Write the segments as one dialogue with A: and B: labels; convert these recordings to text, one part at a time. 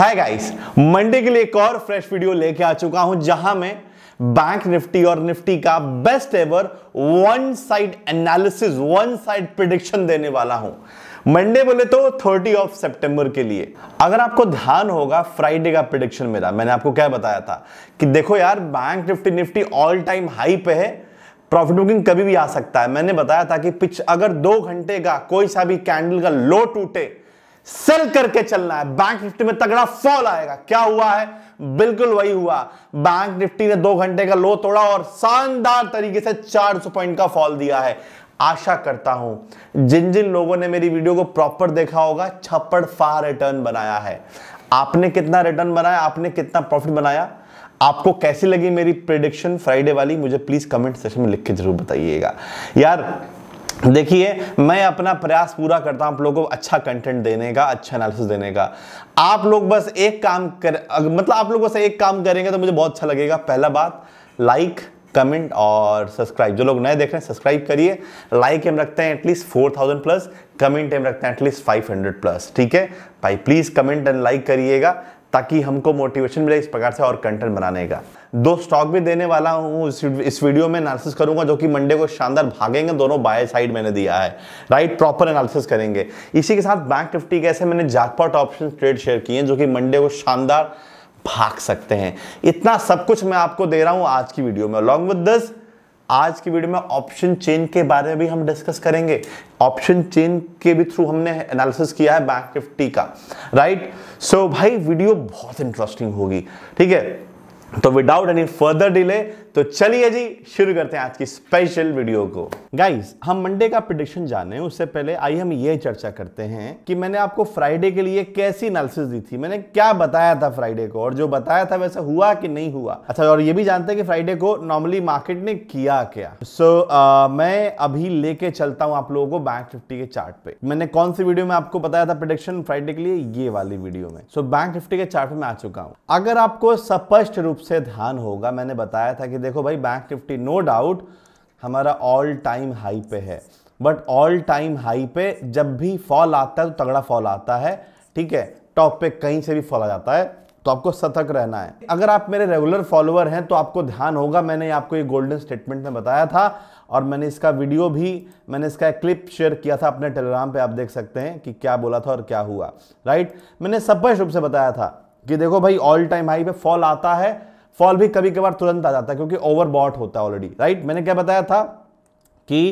A: Hi guys Monday के लिए एक और फ्रेश वीडियो लेके आ चुका हूं जहां मैं बैंक निफ्टी और निफ्टी का best ever one side analysis one side prediction देने वाला हूं मंडे बोले तो 30 ऑफ सितंबर के लिए अगर आपको ध्यान होगा फ्राइडे का प्रिडिक्शन मेरा मैंने आपको क्या बताया था कि देखो यार bank Nifty Nifty all time high पे है प्रॉफिट बुकिंग कभी भी आ सकता है मैंने बताया था कि पिछ अगर दो घंटे का कोई सा भी कैंडल का लो टूटे सेल करके चलना है बैंक निफ्टी में तगड़ा फॉल आएगा क्या हुआ है बिल्कुल वही हुआ बैंक निफ्टी ने दो घंटे का लो तोड़ा और शानदार तरीके से 400 पॉइंट का फॉल दिया है आशा करता हूं जिन जिन लोगों ने मेरी वीडियो को प्रॉपर देखा होगा छप्पड़ फा रिटर्न बनाया है आपने कितना रिटर्न बनाया आपने कितना प्रॉफिट बनाया आपको कैसी लगी मेरी प्रिडिक्शन फ्राइडे वाली मुझे प्लीज कमेंट सेक्शन में लिख के जरूर बताइएगा यार देखिए मैं अपना प्रयास पूरा करता हूं आप लोगों को अच्छा कंटेंट देने का अच्छा एनालिसिस देने का आप लोग बस एक काम कर मतलब आप लोग बस एक काम करेंगे तो मुझे बहुत अच्छा लगेगा पहला बात लाइक कमेंट और सब्सक्राइब जो लोग नए देख रहे हैं सब्सक्राइब करिए लाइक हम रखते हैं at least four thousand plus comment हम रखते हैं एटलीस्ट फाइव हंड्रेड प्लस ठीक है भाई प्लीज़ कमेंट एंड लाइक करिएगा ताकि हमको मोटिवेशन मिले इस प्रकार से और कंटेंट बनाने का दो स्टॉक भी देने वाला हूँ इस वीडियो में एनालिसिस करूंगा जो कि मंडे को शानदार भागेंगे दोनों बाय साइड मैंने दिया है राइट प्रॉपर एनालिसिस करेंगे इसी के साथ बैंक निफ्टी कैसे मैंने जैकपॉट ऑप्शन ट्रेड शेयर किए हैं जो कि मंडे को शानदार भाग सकते हैं इतना सब कुछ मैं आपको दे रहा हूँ आज की वीडियो में अलॉन्ग विद दिस आज की वीडियो में ऑप्शन चेन के बारे में भी हम डिस्कस करेंगे ऑप्शन चेन के भी थ्रू हमने एनालिसिस किया है बैंक निफ्टी का राइट सो so, भाई वीडियो बहुत इंटरेस्टिंग होगी ठीक है तो विदाउट एनी फर्दर डिले तो चलिए जी शुरू करते हैं आज की स्पेशल वीडियो को गाइस हम मंडे का प्रिडिक्शन जाने उससे पहले आइए हम ये चर्चा करते हैं कि मैंने आपको फ्राइडे के लिए कैसी एनालिसिस दी थी मैंने क्या बताया था फ्राइडे को और जो बताया था वैसा हुआ कि नहीं हुआ अच्छा और ये भी जानते हैं कि फ्राइडे को नॉर्मली मार्केट ने किया क्या सो so, uh, मैं अभी लेके चलता हूं आप लोगों को बैंक निफ्टी के चार्ट पे मैंने कौन सी वीडियो में आपको बताया था प्रिडिक्शन फ्राइडे के लिए ये वाली वीडियो में सो बैंक निफ्टी के चार्ट में आ चुका हूं अगर आपको स्पष्ट रूप से ध्यान होगा मैंने बताया था कि देखो भाई बैंक निफ्टी नो डाउट हमारा ऑल टाइम हाई पे है बट ऑल टाइम हाई पे जब भी फॉल आता है तो तगड़ा फॉल आता है ठीक है टॉप पे कहीं से भी फॉल आ जाता है तो आपको सतर्क रहना है अगर आप मेरे रेगुलर फॉलोअर हैं तो आपको ध्यान होगा मैंने आपको ये गोल्डन स्टेटमेंट में बताया था और मैंने इसका वीडियो भी मैंने इसका एक क्लिप शेयर किया था अपने टेलीग्राम पे आप देख सकते हैं कि क्या बोला था और क्या हुआ राइट मैंने स्पष्ट रूप से बताया था कि देखो भाई ऑल टाइम हाई पे फॉल आता है फॉल भी कभी कभार तुरंत आ जाता है क्योंकि ओवरबॉट होता है ऑलरेडी राइट मैंने क्या बताया था कि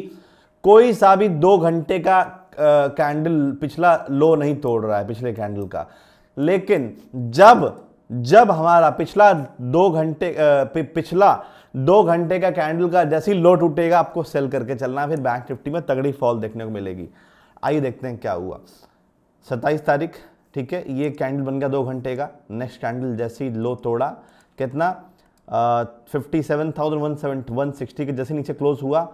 A: कोई सा भी दो घंटे का कैंडल पिछला लो नहीं तोड़ रहा है पिछले कैंडल का लेकिन जब जब हमारा पिछला दो घंटे पिछला दो घंटे का कैंडल का जैसे ही लो टूटेगा आपको सेल करके चलना फिर बैंक निफ्टी में तगड़ी फॉल देखने को मिलेगी आइए देखते हैं क्या हुआ सत्ताईस तारीख ठीक है ये कैंडल बन गया दो घंटे का नेक्स्ट कैंडल जैसे ही लो तोड़ा कितना fifty seven thousand one seventy one sixty के जैसे नीचे क्लोज हुआ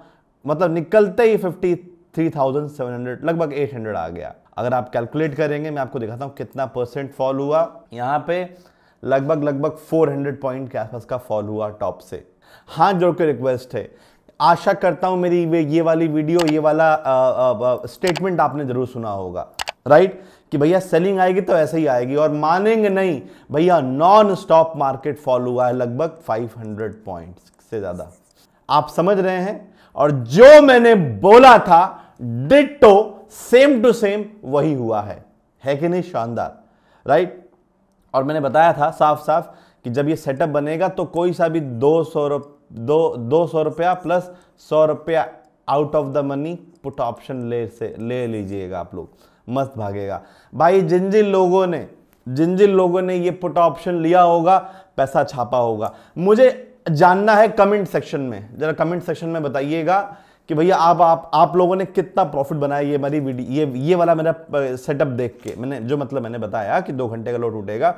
A: मतलब निकलते ही fifty three thousand seven hundred लगभग एट हंड्रेड आ गया अगर आप कैलकुलेट करेंगे मैं आपको दिखाता हूँ कितना परसेंट फॉल हुआ यहाँ पे लगभग लगभग फोर हंड्रेड पॉइंट के आसपास का फॉल हुआ टॉप से हाँ जोड़ के रिक्वेस्ट है आशा करता हूँ मेरी ये वाली वीडियो ये वाला स्टेटमेंट आपने जरूर सुना होगा राइट right? कि भैया सेलिंग आएगी तो ऐसे ही आएगी और मानेंगे नहीं भैया नॉन स्टॉप मार्केट फॉल हुआ है लगभग 500 पॉइंट्स से ज़्यादा आप समझ रहे हैं और जो मैंने बोला था डिटो सेम टू सेम वही हुआ है है कि नहीं शानदार राइट और मैंने बताया था साफ साफ कि जब ये सेटअप बनेगा तो कोई सा भी दो सौ दो दो सौ रुपया प्लस सौ रुपया out of the money put option ले से ले लीजिएगा आप लोग मस्त भागेगा भाई जिन जिन लोगों ने जिन जिन लोगों ने ये पुट ऑप्शन लिया होगा पैसा छापा होगा मुझे जानना है कमेंट सेक्शन में जरा कमेंट सेक्शन में बताइएगा कि भैया आप आप आप लोगों ने कितना प्रॉफिट बनाया ये मेरी वीडियो ये ये वाला मेरा सेटअप देख के मैंने जो मतलब मैंने बताया कि दो घंटे का लोड उठेगा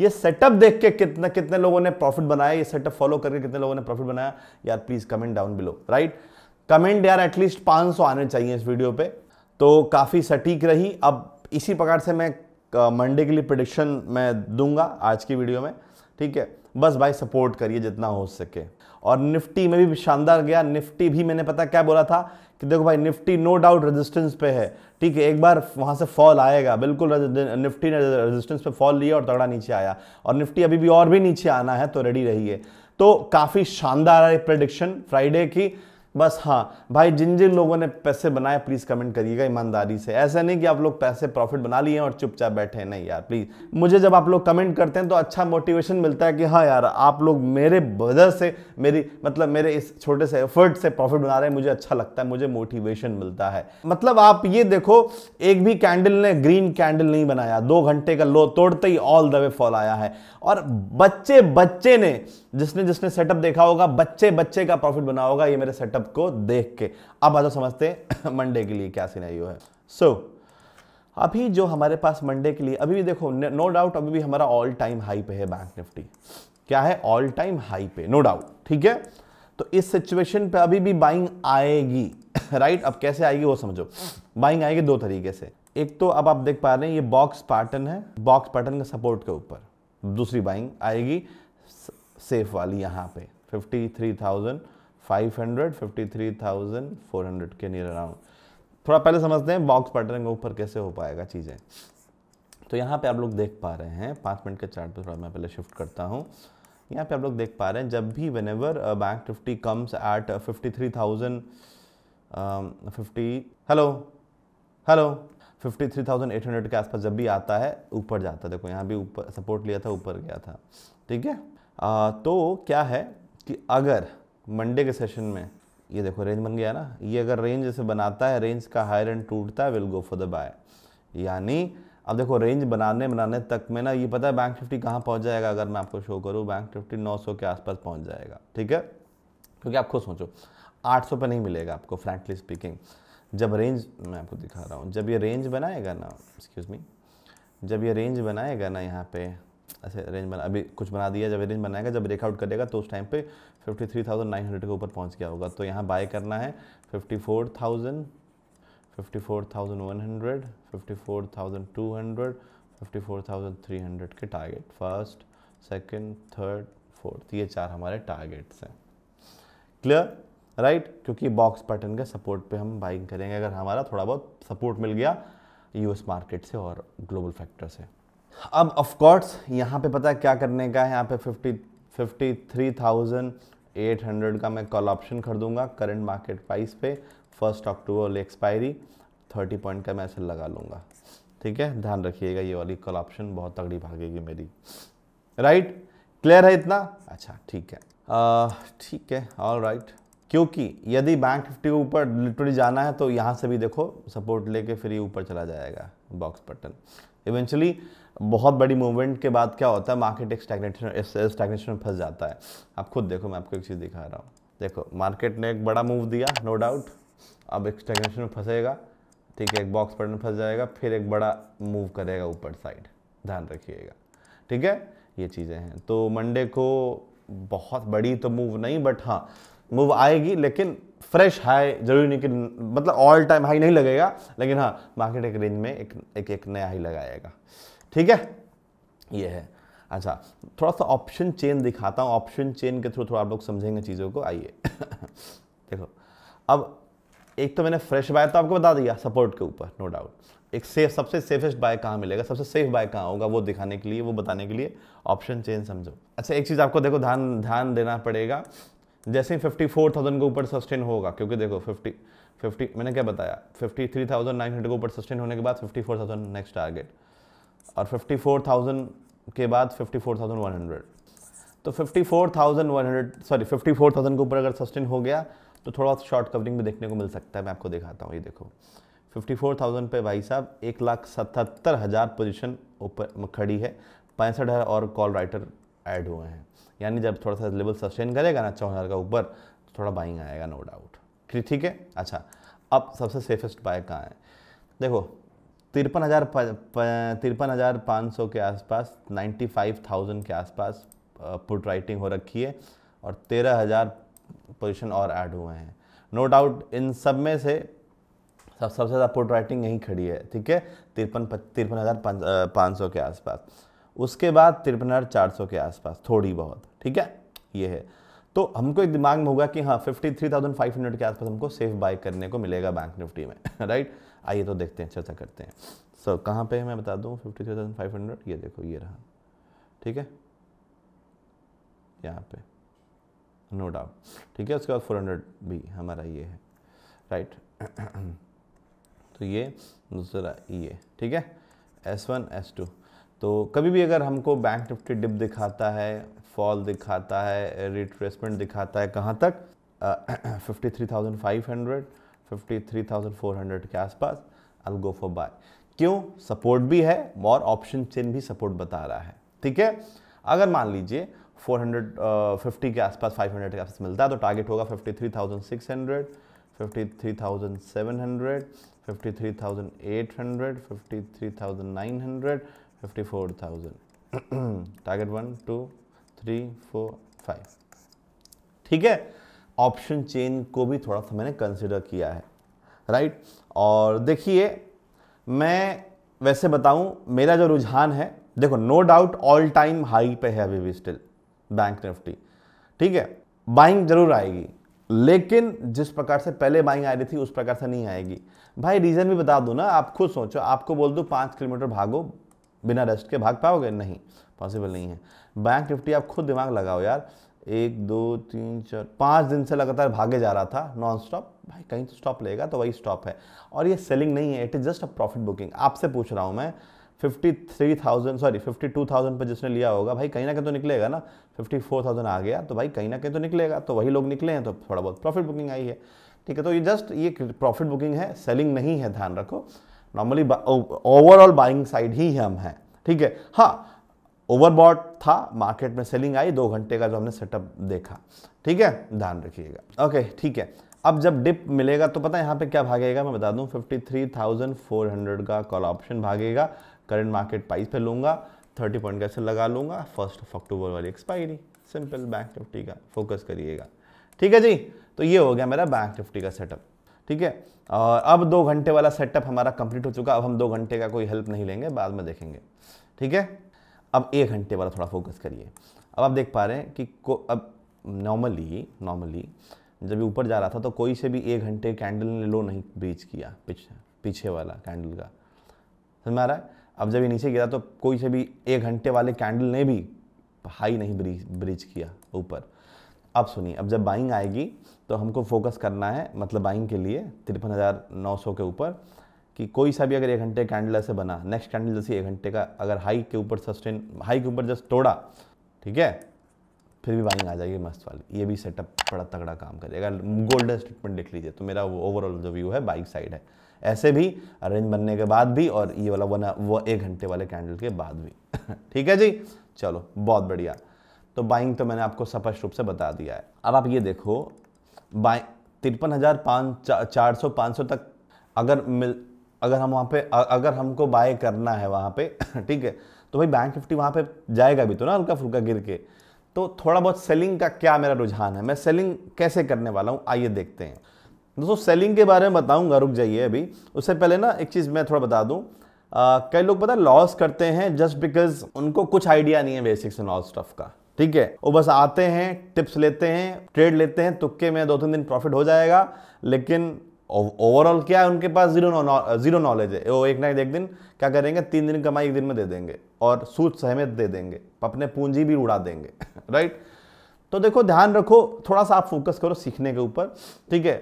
A: ये सेटअप देख के कितना कितने लोगों ने प्रॉफिट बनाया ये सेटअप फॉलो करके कितने लोगों ने प्रॉफिट बनाया यार please comment down below right comment यार एटलीस्ट 500 आने चाहिए इस वीडियो पे तो काफ़ी सटीक रही अब इसी प्रकार से मैं मंडे के लिए प्रडिक्शन मैं दूंगा आज की वीडियो में ठीक है बस भाई सपोर्ट करिए जितना हो सके और निफ्टी में भी शानदार गया निफ्टी भी मैंने पता क्या बोला था कि देखो भाई निफ्टी नो डाउट रेजिस्टेंस पे है ठीक है एक बार वहाँ से फॉल आएगा बिल्कुल निफ्टी ने रेजिस्टेंस पे फॉल लिया और तगड़ा नीचे आया और निफ्टी अभी भी और भी नीचे आना है तो रेडी रहिए तो काफ़ी शानदार है प्रडिक्शन फ्राइडे की बस हाँ भाई जिन जिन लोगों ने पैसे बनाए प्लीज़ कमेंट करिएगा ईमानदारी से ऐसा नहीं कि आप लोग पैसे प्रॉफिट बना लिए हैं और चुपचाप बैठे हैं नहीं यार प्लीज़ मुझे जब आप लोग कमेंट करते हैं तो अच्छा मोटिवेशन मिलता है कि हाँ यार आप लोग मेरे वजह से मेरी मतलब मेरे इस छोटे से एफर्ट से प्रॉफिट बना रहे हैं मुझे अच्छा लगता है मुझे मोटिवेशन मिलता है मतलब आप ये देखो एक भी कैंडल ने ग्रीन कैंडल नहीं बनाया दो घंटे का लो तोड़ते ही ऑल द वे फॉल आया है और बच्चे बच्चे ने जिसने जिसने सेटअप देखा होगा बच्चे बच्चे का प्रॉफिट बना होगा ये मेरे सेटअप शब्द को देख के अब आज समझते हैं मंडे के लिए क्या सिनेरियो है सो so, अभी जो हमारे पास मंडे के लिए अभी भी देखो नो डाउट अभी भी हमारा ऑल टाइम हाई पे है बैंक निफ्टी क्या है ऑल टाइम हाई पे नो डाउट ठीक है तो इस सिचुएशन पे अभी भी बाइंग आएगी राइट अब कैसे आएगी वो समझो बाइंग आएगी दो तरीके से एक तो अब आप देख पा रहे हैं ये बॉक्स पैटर्न है बॉक्स पैटर्न के सपोर्ट के ऊपर दूसरी बाइंग आएगी सेफ वाली यहाँ पे fifty three thousand five hundred fifty three thousand four hundred के नियर अराउंड थोड़ा पहले समझते हैं बॉक्स पैटर्न के ऊपर कैसे हो पाएगा चीज़ें तो यहाँ पे आप लोग देख पा रहे हैं पाँच मिनट के चार्ट पे थोड़ा मैं पहले शिफ्ट करता हूँ यहाँ पे आप लोग देख पा रहे हैं जब भी whenever bank Nifty comes at fifty three thousand fifty hello hello fifty three thousand eight hundred के आसपास जब भी आता है ऊपर जाता है देखो यहाँ भी ऊपर सपोर्ट लिया था ऊपर गया था ठीक है uh, तो क्या है कि अगर मंडे के सेशन में ये देखो रेंज बन गया ना ये अगर रेंज जैसे बनाता है रेंज का हायर एंड टूटता है will go for the buy यानी अब देखो रेंज बनाने बनाने तक में ना ये पता है बैंक निफ्टी कहाँ पहुँच जाएगा अगर मैं आपको शो करूँ बैंक निफ्टी 900 के आसपास पहुँच जाएगा ठीक है क्योंकि आप खुद सोचो 800 पे नहीं मिलेगा आपको फ्रैंकली स्पीकिंग जब रेंज मैं आपको दिखा रहा हूँ जब ये रेंज बनाएगा ना एक्सक्यूज़ मी जब ये रेंज बनाएगा ना यहाँ पे ऐसे रेंज बना अभी कुछ बना दिया जब रेंज बनाएगा जब ब्रेकआउट करेगा तो उस टाइम पे 53,900 के ऊपर पहुंच गया होगा तो यहाँ बाय करना है 54,000 54,100 54,200 54,300 के target first second third fourth ये चार हमारे टारगेट्स हैं क्लियर राइट right? क्योंकि बॉक्स पैटर्न के सपोर्ट पे हम बाइंग करेंगे अगर हमारा थोड़ा बहुत सपोर्ट मिल गया यूएस मार्केट से और ग्लोबल फैक्टर से अब ऑफ यहाँ पे पता है क्या करने का है यहाँ पे फिफ्टी 53,800 का मैं कॉल ऑप्शन खरीदूंगा करंट मार्केट प्राइस पे फर्स्ट अक्टूबर वाली एक्सपायरी 30 पॉइंट का मैं ऐसे लगा लूँगा ठीक है ध्यान रखिएगा ये वाली कॉल ऑप्शन बहुत तगड़ी भागेगी मेरी राइट क्लियर है इतना अच्छा ठीक है ठीक है ऑल राइट क्योंकि यदि बैंक फिफ्टी के ऊपर लिटरली जाना है तो यहाँ से भी देखो सपोर्ट लेके फिर ये ऊपर चला जाएगा बॉक्स बटन इवेंचुअली बहुत बड़ी मूवमेंट के बाद क्या होता है मार्केट एक स्टैगनेशन स्टैगनेशन में फंस जाता है आप खुद देखो मैं आपको एक चीज़ दिखा रहा हूँ देखो मार्केट ने एक बड़ा मूव दिया नो डाउट अब एक स्टैगनेशन में फंसेगा ठीक है एक बॉक्स पैटर्न फंस जाएगा फिर एक बड़ा मूव करेगा ऊपर साइड ध्यान रखिएगा ठीक है ये चीज़ें हैं तो मंडे को बहुत बड़ी तो मूव नहीं बट हाँ मूव आएगी लेकिन फ्रेश हाई जरूरी नहीं कि मतलब ऑल टाइम हाई नहीं लगेगा लेकिन हाँ मार्केट एक रेंज में एक एक, एक नया हाई लगाएगा ठीक है ये है अच्छा थोड़ा सा ऑप्शन चेन दिखाता हूँ ऑप्शन चेन के थ्रू थोड़ा आप लोग समझेंगे चीज़ों को आइए देखो अब एक तो मैंने फ्रेश बाय तो आपको बता दिया सपोर्ट के ऊपर नो डाउट एक सेफ सबसे सेफेस्ट बाय कहाँ मिलेगा सबसे सेफ बाय कहाँ होगा वो दिखाने के लिए वो बताने के लिए ऑप्शन चेन समझो अच्छा एक चीज़ आपको देखो ध्यान ध्यान देना पड़ेगा जैसे ही फिफ्टी फोर थाउजेंड के ऊपर सस्टेन होगा क्योंकि देखो फिफ्टी फिफ्टी मैंने क्या बताया fifty three thousand nine hundred के ऊपर सस्टेन होने के बाद fifty four thousand next target और 54,000 के बाद 54,100 तो 54,100 सॉरी 54,000 के ऊपर अगर सस्टेन हो गया तो थोड़ा शॉर्ट कवरिंग भी देखने को मिल सकता है मैं आपको दिखाता हूँ ये देखो 54,000 पे भाई साहब एक लाख सतहत्तर हज़ार पोजिशन ऊपर खड़ी है पैंसठ हज़ार और कॉल राइटर ऐड हुए हैं यानी जब थोड़ा सा लेवल सस्टेन करेगा ना चौदह का ऊपर तो थोड़ा बाइंग आएगा नो डाउट ठीक है अच्छा अब सबसे सेफेस्ट बाय कहाँ है देखो तिरपन हज़ार तिरपन हज़ार पाँच सौ के आसपास नाइन्टी फाइव थाउजेंड के आसपास पुट राइटिंग हो रखी है और तेरह हज़ार पोजिशन और ऐड हुए हैं नो डाउट इन सब में से सब सबसे ज़्यादा पुट राइटिंग यहीं खड़ी है ठीक है तिरपन तिरपन हज़ार पाँच सौ के आसपास उसके बाद तिरपन हज़ार चार सौ के आसपास थोड़ी बहुत ठीक है ये है तो हमको एक दिमाग में होगा कि हाँ fifty three thousand five hundred के आसपास हमको सेफ बाय करने को मिलेगा बैंक निफ्टी में राइट आइए तो देखते हैं चर्चा करते हैं सर so, कहाँ पे है मैं बता दूँ fifty three thousand five hundred ये देखो ये रहा ठीक है यहाँ पे नो डाउट ठीक है उसके बाद फोर हंड्रेड भी हमारा ये है राइट तो ये दूसरा ये ठीक है एस वन एस टू तो कभी भी अगर हमको बैंक निफ्टी डिप दिखाता है फॉल दिखाता है रिट्रेसमेंट दिखाता है कहाँ तक fifty three thousand five hundred 53,400 के आसपास आई गो फॉर बाय क्यों सपोर्ट भी है और ऑप्शन चेन भी सपोर्ट बता रहा है ठीक है अगर मान लीजिए 450 के आसपास 500 के आसपास मिलता है तो टारगेट होगा 53,600 53,700 53,800 53,900 54,000 target one two three four five ठीक है ऑप्शन चेन को भी थोड़ा सा मैंने कंसिडर किया है राइट और देखिए मैं वैसे बताऊं मेरा जो रुझान है देखो no doubt all time high पे है अभी भी स्टिल बैंक निफ्टी ठीक है बाइंग जरूर आएगी लेकिन जिस प्रकार से पहले बाइंग आ रही थी उस प्रकार से नहीं आएगी भाई रीज़न भी बता दू ना आप खुद सोचो आपको बोल दो पाँच किलोमीटर भागो बिना रेस्ट के भाग पाओगे नहीं पॉसिबल नहीं है बैंक निफ्टी आप खुद दिमाग लगाओ यार एक दो तीन चार पाँच दिन से लगातार भागे जा रहा था नॉन स्टॉप भाई कहीं तो स्टॉप लेगा तो वही स्टॉप है और ये सेलिंग नहीं है it is just a profit booking आपसे पूछ रहा हूँ मैं fifty three thousand sorry fifty two thousand पर जिसने लिया होगा भाई कहीं ना कहीं तो निकलेगा ना फिफ्टी फोर थाउजेंड आ गया तो भाई कहीं ना कहीं तो निकलेगा तो वही लोग निकले हैं तो थोड़ा बहुत प्रॉफिट बुकिंग आई है ठीक है तो ये जस्ट ये प्रॉफिट बुकिंग है सेलिंग नहीं है ध्यान रखो नॉर्मली ओवरऑल बाइंग साइड ही हम हैं ठीक है हाँ ओवरबॉट था मार्केट में सेलिंग आई दो घंटे का जो हमने सेटअप देखा ठीक है ध्यान रखिएगा ओके ठीक है अब जब डिप मिलेगा तो पता है यहाँ पे क्या भागेगा मैं बता दूँ 53,400 का कॉल ऑप्शन भागेगा करंट मार्केट प्राइस पे लूँगा 30 पॉइंट कैसे लगा लूँगा फर्स्ट ऑफ अक्टूबर वाली एक्सपायरी सिंपल बैंक निफ्टी का फोकस करिएगा ठीक है जी तो ये हो गया मेरा बैंक निफ्टी का सेटअप ठीक है और अब दो घंटे वाला सेटअप हमारा कंप्लीट हो चुका अब हम दो घंटे का कोई हेल्प नहीं लेंगे बाद में देखेंगे ठीक है अब एक घंटे वाला थोड़ा फोकस करिए अब आप देख पा रहे हैं कि को अब नॉर्मली नॉर्मली जब ये ऊपर जा रहा था तो कोई से भी एक घंटे कैंडल ने लो नहीं ब्रीच किया पीछे पीछे वाला कैंडल का समझ में आ रहा है अब जब ये नीचे गिरा तो कोई से भी एक घंटे वाले कैंडल ने भी हाई नहीं ब्रीच ब्रीच किया ऊपर अब सुनिए अब जब बाइंग आएगी तो हमको फोकस करना है मतलब बाइंग के लिए तिरपन हज़ार नौ सौ के ऊपर कि कोई सा भी अगर एक घंटे कैंडल ऐसे बना नेक्स्ट कैंडल जैसे एक घंटे का अगर हाई के ऊपर सस्टेन हाई के ऊपर जस्ट तोड़ा ठीक है फिर भी बाइंग आ जाएगी मस्त वाली ये भी सेटअप बड़ा तगड़ा काम करेगा गोल्डन स्टेटमेंट लिख लीजिए तो मेरा वो ओवरऑल जो व्यू है बाइक साइड है ऐसे भी अरेंज बनने के बाद भी और ये वाला वन वो एक घंटे वाले कैंडल के बाद भी ठीक है जी चलो बहुत बढ़िया तो बाइंग तो मैंने आपको स्पष्ट रूप से बता दिया है अब आप ये देखो बाइंग तिरपन हज़ार पाँच चार सौ पाँच सौ तक अगर मिल अगर हम वहाँ पे अगर हमको बाय करना है वहाँ पे ठीक है तो भाई बैंक निफ्टी वहाँ पे जाएगा भी तो ना हल्का फुल्का गिर के तो थोड़ा बहुत सेलिंग का क्या मेरा रुझान है मैं सेलिंग कैसे करने वाला हूँ आइए देखते हैं दोस्तों सेलिंग के बारे में बताऊँगा रुक जाइए अभी उससे पहले ना एक चीज़ मैं थोड़ा बता दूँ कई लोग पता लॉस करते हैं जस्ट बिकॉज उनको कुछ आइडिया नहीं है बेसिक्स एंड ऑल स्टफ का ठीक है वो बस आते हैं टिप्स लेते हैं ट्रेड लेते हैं तुक्के में दो तीन दिन प्रॉफिट हो जाएगा लेकिन ओवरऑल क्या है उनके पास जीरो जीरो नॉलेज है वो एक ना एक दिन क्या करेंगे तीन दिन कमाई एक दिन में दे देंगे और सूच सहमत दे देंगे अपने पूंजी भी उड़ा देंगे राइट तो देखो ध्यान रखो थोड़ा सा आप फोकस करो सीखने के ऊपर ठीक है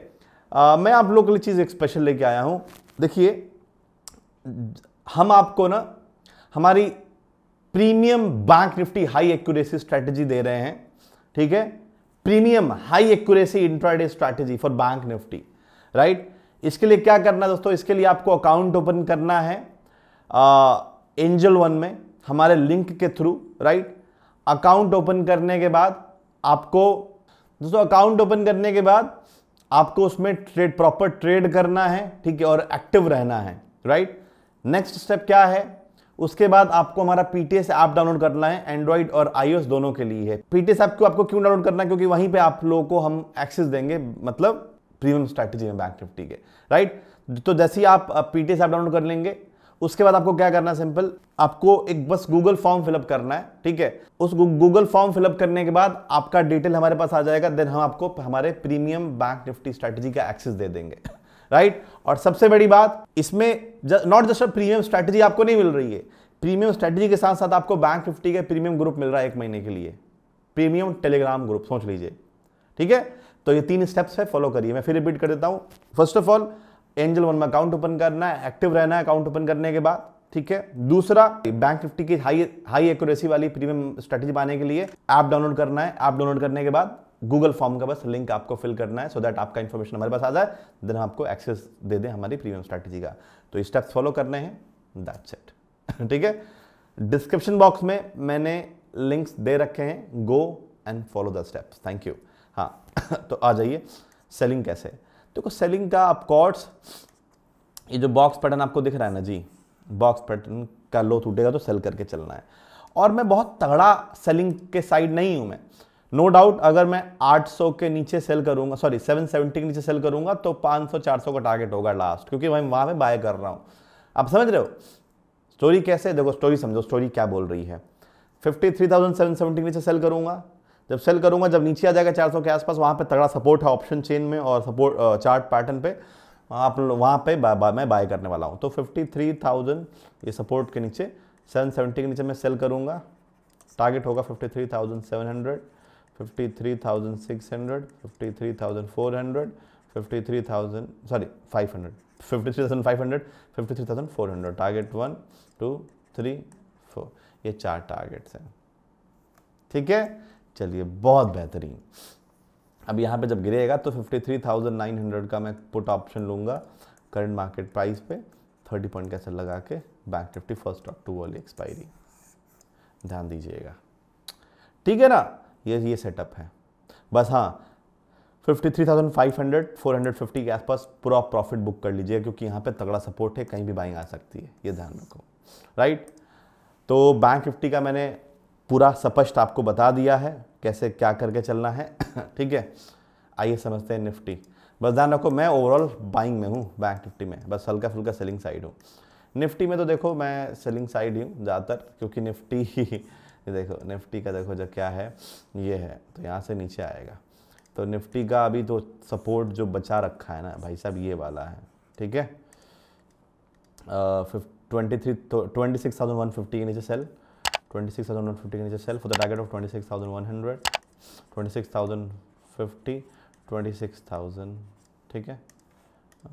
A: मैं आप लोग के लिए चीज़ एक स्पेशल लेके आया हूँ देखिए हम आपको ना हमारी premium bank Nifty high accuracy strategy दे रहे हैं ठीक है premium high accuracy intraday strategy for bank Nifty right इसके लिए क्या करना है दोस्तों इसके लिए आपको अकाउंट ओपन करना है एंजल वन में हमारे लिंक के थ्रू राइट अकाउंट ओपन करने के बाद आपको दोस्तों अकाउंट ओपन करने के बाद आपको उसमें ट्रेड प्रॉपर ट्रेड करना है ठीक है और एक्टिव रहना है राइट नेक्स्ट स्टेप क्या है उसके बाद आपको हमारा पीटीएस ऐप डाउनलोड करना है एंड्रॉइड और आईओएस दोनों के लिए है पीटीएस ऐप को आपको क्यों डाउनलोड करना है क्योंकि वहीं पे आप लोगों को हम एक्सेस देंगे मतलब प्रीमियम स्ट्रैटेजी में बैंक निफ्टी के राइट तो जैसे ही आप पीटीएस ऐप डाउनलोड कर लेंगे उसके बाद आपको क्या करना है सिंपल आपको एक बस गूगल फॉर्म फिलअप करना है ठीक है उस गूगल फॉर्म फिलअप करने के बाद आपका डिटेल हमारे पास आ जाएगा देन हम आपको हमारे प्रीमियम बैंक निफ्टी स्ट्रैटेजी का एक्सेस दे देंगे राइट और सबसे बड़ी बात इसमें नॉट जस्ट प्रीमियम स्ट्रैटेजी आपको नहीं मिल रही है प्रीमियम स्ट्रैटेजी के साथ साथ आपको बैंक निफ्टी के प्रीमियम ग्रुप मिल रहा है एक महीने के लिए प्रीमियम टेलीग्राम ग्रुप सोच लीजिए ठीक है तो ये तीन स्टेप्स है फॉलो करिए मैं फिर रिपीट कर देता हूँ first of all Angel One में अकाउंट ओपन करना है एक्टिव रहना है अकाउंट ओपन करने के बाद ठीक है दूसरा बैंक निफ्टी की हाई हाई एक्यूरेसी वाली प्रीमियम स्ट्रेटेजी पाने के लिए ऐप डाउनलोड करना है ऐप डाउनलोड करने के बाद गूगल फॉर्म का बस लिंक आपको फिल करना है सो so दैट आपका इन्फॉर्मेशन हमारे पास आ जाए देन हम आपको एक्सेस दे दें हमारी प्रीमियम स्ट्रैटेजी का तो स्टेप्स फॉलो करने हैं दैट्स इट ठीक है डिस्क्रिप्शन बॉक्स में मैंने लिंक्स दे रखे हैं go and follow the steps thank you हाँ तो आ जाइए सेलिंग कैसे देखो तो सेलिंग का कॉर्ड्स ये जो बॉक्स पैटर्न आपको दिख रहा है ना जी बॉक्स पैटर्न का लो टूटेगा तो सेल करके चलना है और मैं बहुत तगड़ा सेलिंग के साइड नहीं हूँ मैं नो no डाउट अगर मैं 800 के नीचे सेल करूंगा सॉरी 770 के नीचे सेल करूंगा तो 500-400 का टारगेट होगा लास्ट क्योंकि मैं वहां में बाय कर रहा हूँ आप समझ रहे हो स्टोरी कैसे देखो स्टोरी समझो स्टोरी क्या बोल रही है 53,770 के नीचे सेल करूंगा जब सेल करूंगा जब नीचे आ जाएगा 400 के आसपास वहाँ पे तगड़ा सपोर्ट है ऑप्शन चेन में और सपोर्ट चार्ट पैटर्न पे आप वहाँ पे बा, बा, मैं बाय करने वाला हूँ तो 53,000 ये सपोर्ट के नीचे 770 के नीचे मैं सेल करूँगा टारगेट होगा 53,700 53,600 53,400 53,000 sorry 500 53,500 53,400 target one two three four ये चार टारगेट्स हैं ठीक है चलिए बहुत बेहतरीन अब यहाँ पे जब गिरेगा तो 53,900 का मैं पुट ऑप्शन लूँगा करंट मार्केट प्राइस पे 30 पॉइंट कैसे लगा के बैंक निफ्टी फर्स्ट टू वाली एक्सपायरी ध्यान दीजिएगा ठीक है ना ये ये सेटअप है बस हाँ 53,500 450 के आसपास पूरा प्रॉफिट बुक कर लीजिए क्योंकि यहाँ पे तगड़ा सपोर्ट है कहीं भी बाइंग आ सकती है ये ध्यान रखो राइट तो बैंक निफ्टी का मैंने पूरा स्पष्ट आपको बता दिया है कैसे क्या करके चलना है ठीक है आइए समझते हैं निफ्टी बस ध्यान रखो मैं ओवरऑल बाइंग में हूँ बैंक निफ्टी में बस हल्का फुल्का सेलिंग साइड हूँ निफ्टी में तो देखो मैं सेलिंग साइड ही हूँ ज़्यादातर क्योंकि निफ्टी ही देखो निफ्टी का देखो जो क्या है ये है तो यहाँ से नीचे आएगा तो निफ्टी का अभी तो सपोर्ट जो बचा रखा है ना भाई साहब ये वाला है ठीक है twenty three twenty six thousand one fifty के नीचे सेल 26,150 के नीचे sell for the target of 26,100 26,050 26,000 ठीक है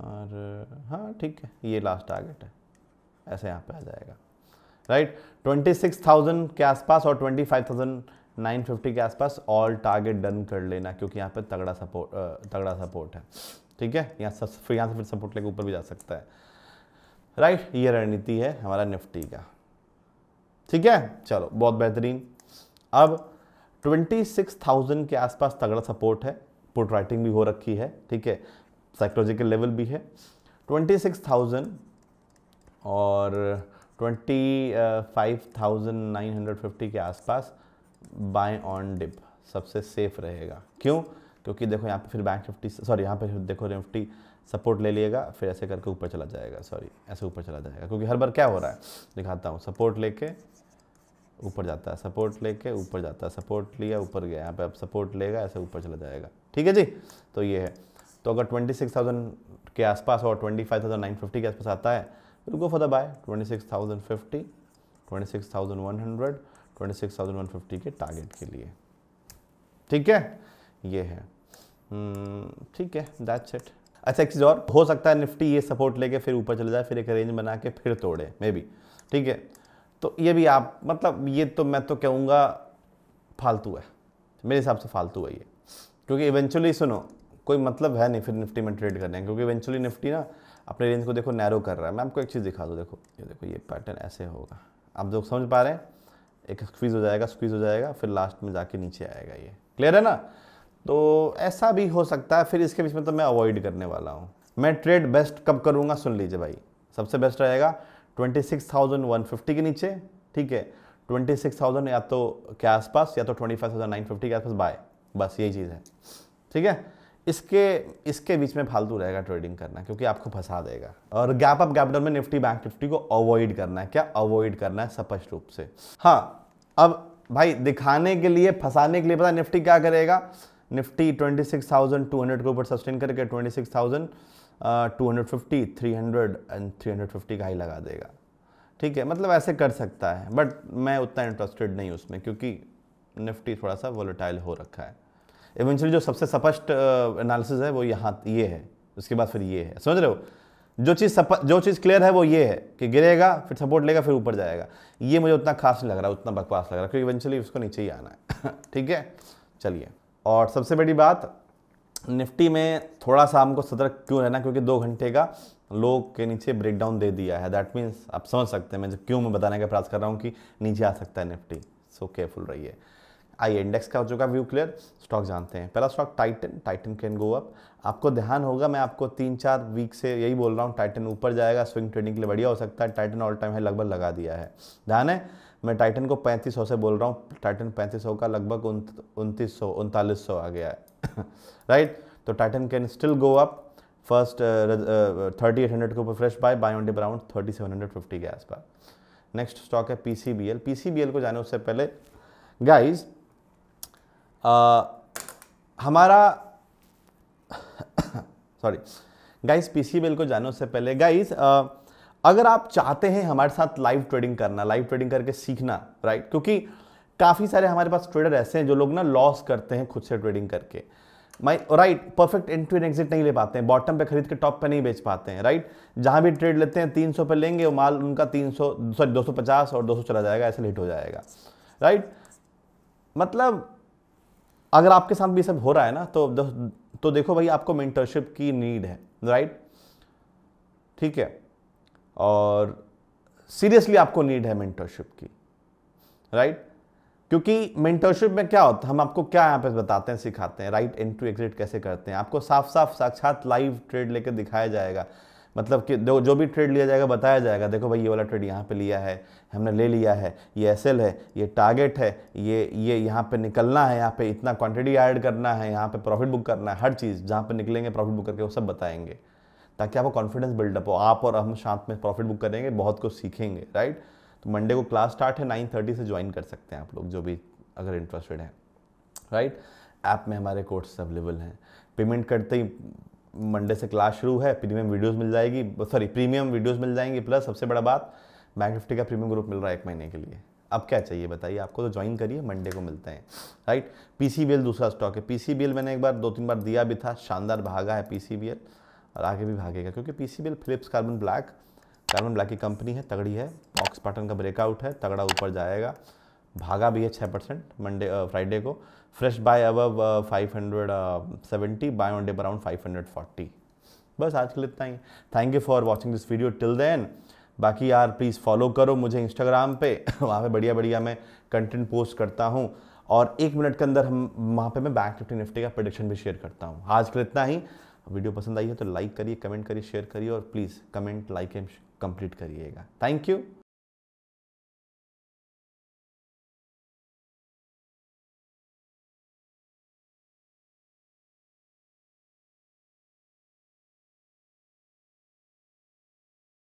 A: और हाँ ठीक है ये लास्ट टारगेट है ऐसे यहाँ पे आ जाएगा राइट ट्वेंटी सिक्स थाउजेंड के आसपास और twenty five thousand nine fifty के आसपास ऑल टारगेट डन कर लेना क्योंकि यहाँ पे तगड़ा सपोर्ट तगड़ा सपोर्ट है ठीक है यहाँ फिर यहाँ से फिर सपोर्ट लेके ऊपर भी जा सकता है राइट ये रणनीति है हमारा निफ्टी का ठीक है चलो बहुत बेहतरीन अब 26,000 के आसपास तगड़ा सपोर्ट है पुट राइटिंग भी हो रखी है ठीक है साइकोलॉजिकल लेवल भी है 26,000 और 25,950 के आसपास बाय ऑन डिप सबसे सेफ रहेगा क्यों क्योंकि देखो यहाँ पे फिर बैंक निफ्टी सॉरी यहाँ पे देखो निफ्टी सपोर्ट ले लिएगा फिर ऐसे करके ऊपर चला जाएगा सॉरी ऐसे ऊपर चला जाएगा क्योंकि हर बार क्या हो रहा है दिखाता हूँ सपोर्ट लेके ऊपर जाता है सपोर्ट लेके ऊपर जाता है सपोर्ट लिया ऊपर गया यहाँ पे अब सपोर्ट लेगा ऐसे ऊपर चला जाएगा ठीक है जी तो ये है तो अगर 26,000 के आसपास और 25,950 के आसपास आता है फिर गो फॉर द बाय 26,050 26,100 26,150 के टारगेट के लिए ठीक है ये है हम्म, ठीक है दैट्स इट अच्छा एक चीज़ और हो सकता है निफ्टी ये सपोर्ट लेके फिर ऊपर चले जाए फिर एक रेंज बना के फिर तोड़े मे बी ठीक है तो ये भी आप मतलब ये तो मैं तो कहूँगा फालतू है मेरे हिसाब से फालतू है ये क्योंकि इवेंचुअली सुनो कोई मतलब है नहीं फिर निफ्टी में ट्रेड करने क्योंकि इवेंचुअली निफ्टी ना अपने रेंज को देखो नैरो कर रहा है मैं आपको एक चीज़ दिखा दूँ देखो ये देखो ये पैटर्न ऐसे होगा आप लोग समझ पा रहे हैं एक स्क्वीज़ हो जाएगा स्क्वीज़ हो जाएगा फिर लास्ट में जाके नीचे आएगा ये क्लियर है ना तो ऐसा भी हो सकता है फिर इसके बीच में तो मैं अवॉइड करने वाला हूँ मैं ट्रेड बेस्ट कब करूँगा सुन लीजिए भाई सबसे बेस्ट रहेगा 26,150 के नीचे ठीक है 26,000 या तो के आसपास या तो 25,950 के आसपास बाय बस यही चीज़ है ठीक है इसके इसके बीच में फालतू रहेगा ट्रेडिंग करना क्योंकि आपको फंसा देगा और गैप अप गैप डाउन में निफ्टी बैंक निफ्टी को अवॉइड करना है क्या अवॉइड करना है स्पष्ट रूप से हाँ अब भाई दिखाने के लिए फंसाने के लिए पता निफ्टी क्या करेगा निफ्टी 26,200 के ऊपर सस्टेन करके 26,250, 300 एंड 350 का ही लगा देगा ठीक है मतलब ऐसे कर सकता है बट मैं उतना इंटरेस्टेड नहीं उसमें क्योंकि निफ्टी थोड़ा सा वोलेटाइल हो रखा है इवेंचुअली जो सबसे स्पष्ट एनालिसिस है वो यहाँ ये है उसके बाद फिर ये है समझ रहे हो जो चीज़ जो चीज़ क्लियर है वो ये है कि गिरेगा फिर सपोर्ट लेगा फिर ऊपर जाएगा ये मुझे उतना खास नहीं लग रहा उतना बकवास लग रहा क्योंकि इवेंचुअली उसको नीचे ही आना है ठीक है चलिए और सबसे बड़ी बात निफ्टी में थोड़ा सा हमको सतर्क क्यों रहना क्योंकि दो घंटे का लोग के नीचे ब्रेकडाउन दे दिया है दैट मीन्स आप समझ सकते हैं मैं जब क्यों मैं बताने का प्रयास कर रहा हूँ कि नीचे आ सकता है निफ्टी सो केयरफुल रहिए आई इंडेक्स का हो चुका व्यू क्लियर स्टॉक जानते हैं पहला stock Titan Titan can go up आपको ध्यान होगा मैं आपको तीन चार वीक से यही बोल रहा हूँ टाइटन ऊपर जाएगा स्विंग ट्रेडिंग के लिए बढ़िया हो सकता है टाइटन ऑल टाइम है लगभग लगा दिया है ध्यान है मैं टाइटन को 3500 से बोल रहा हूँ टाइटन 3500 का लगभग उनतीस सौ उनतालीस सौ आ गया है राइट तो Titan can still go up first thirty eight hundred के ऊपर fresh buy buy on around thirty seven hundred fifty के आसपास नेक्स्ट स्टॉक है P C B L P C B L को जाने उससे पहले गाइज uh, हमारा sorry guys P C B L को जाने उससे पहले गाइज अगर आप चाहते हैं हमारे साथ लाइव ट्रेडिंग करना लाइव ट्रेडिंग करके सीखना राइट क्योंकि काफ़ी सारे हमारे पास ट्रेडर ऐसे हैं जो लोग ना लॉस करते हैं खुद से ट्रेडिंग करके my right perfect entry and exit नहीं ले पाते हैं बॉटम पे खरीद के टॉप पे नहीं बेच पाते हैं राइट जहाँ भी ट्रेड लेते हैं सौ पे लेंगे वो माल उनका 300 सॉरी पचास और सौ चला जाएगा ऐसे लेट हो जाएगा राइट मतलब अगर आपके साथ भी सब हो रहा है ना तो तो देखो भाई आपको मेंटरशिप की नीड है राइट ठीक है और सीरियसली आपको नीड है मेंटरशिप की राइट right? क्योंकि मेंटरशिप में क्या होता है हम आपको क्या यहाँ पे बताते हैं सिखाते हैं राइट एंट्री एग्जिट कैसे करते हैं आपको साफ साफ साक्षात लाइव ट्रेड लेकर दिखाया जाएगा मतलब कि जो जो भी ट्रेड लिया जाएगा बताया जाएगा देखो भाई ये वाला ट्रेड यहाँ पे लिया है हमने ले लिया है ये एस है ये टारगेट है ये ये यहाँ पे निकलना है यहाँ पे इतना क्वांटिटी ऐड करना है यहाँ पे प्रॉफिट बुक करना है हर चीज़ जहाँ पे निकलेंगे प्रॉफिट बुक करके वो सब बताएंगे ताकि आपको कॉन्फिडेंस बिल्डअप हो आप और हम शांत में प्रॉफिट बुक करेंगे बहुत कुछ सीखेंगे राइट तो मंडे को क्लास स्टार्ट है नाइन थर्टी से ज्वाइन कर सकते हैं आप लोग जो भी अगर इंटरेस्टेड हैं राइट ऐप में हमारे कोर्स अवेलेबल हैं पेमेंट करते ही मंडे से क्लास शुरू है प्रीमियम वीडियोस मिल जाएगी सॉरी प्रीमियम वीडियोस मिल जाएंगी प्लस सबसे बड़ा बात बैंक निफ्टी का प्रीमियम ग्रुप मिल रहा है एक महीने के लिए अब क्या चाहिए बताइए आपको तो ज्वाइन करिए मंडे को मिलते हैं राइट पी दूसरा स्टॉक है पी मैंने एक बार दो तीन बार दिया भी था शानदार भागा है पी और आगे भी भागेगा क्योंकि P C Phillips carbon black carbon black की कंपनी है तगड़ी है ऑक्स पैटर्न का ब्रेकआउट है तगड़ा ऊपर जाएगा भागा भी है छः परसेंट मंडे फ्राइडे को फ्रेश बाय अब five hundred seventy buy on day around five hundred forty बस आज के लिए इतना ही thank you for watching this video till then बाकी यार प्लीज़ फॉलो करो मुझे इंस्टाग्राम पे वहाँ पे बढ़िया बढ़िया मैं कंटेंट पोस्ट करता हूँ और एक मिनट के अंदर हम वहाँ पे मैं बैंक निफ्टी निफ्टी का प्रोडिक्शन भी शेयर करता हूँ आज के लिए इतना ही वीडियो पसंद आई है तो लाइक करिए कमेंट करिए शेयर करिए और please comment like and complete करिएगा थैंक यू